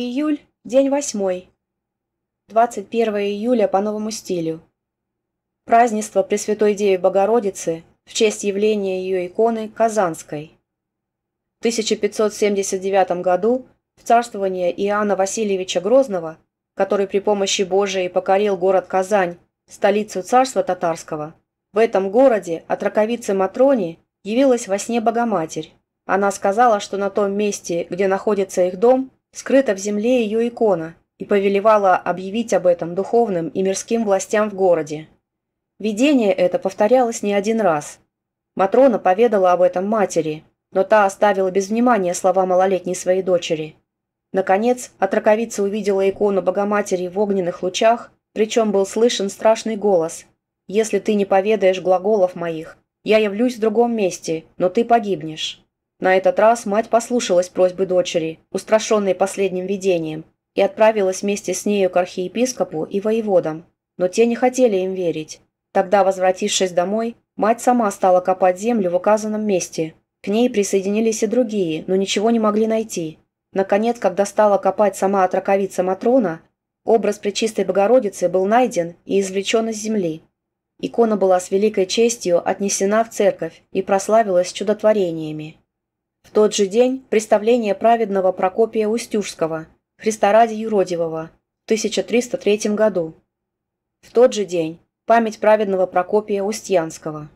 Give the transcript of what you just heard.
Июль, день восьмой. 21 июля по новому стилю. Празднество Пресвятой Деви Богородицы в честь явления ее иконы Казанской. В 1579 году в царствование Иоанна Васильевича Грозного, который при помощи Божией покорил город Казань, столицу царства татарского, в этом городе от раковицы Матрони явилась во сне Богоматерь. Она сказала, что на том месте, где находится их дом, скрыта в земле ее икона и повелевала объявить об этом духовным и мирским властям в городе. Видение это повторялось не один раз. Матрона поведала об этом матери, но та оставила без внимания слова малолетней своей дочери. Наконец, отраковица увидела икону Богоматери в огненных лучах, причем был слышен страшный голос. «Если ты не поведаешь глаголов моих, я явлюсь в другом месте, но ты погибнешь». На этот раз мать послушалась просьбы дочери, устрашенной последним видением, и отправилась вместе с нею к архиепископу и воеводам. Но те не хотели им верить. Тогда, возвратившись домой, мать сама стала копать землю в указанном месте. К ней присоединились и другие, но ничего не могли найти. Наконец, когда стала копать сама отраковица Матрона, образ Пречистой Богородицы был найден и извлечен из земли. Икона была с великой честью отнесена в церковь и прославилась чудотворениями. В тот же день представление праведного Прокопия Устюжского, Христа ради Юродивого, в 1303 году. В тот же день память праведного Прокопия Устьянского.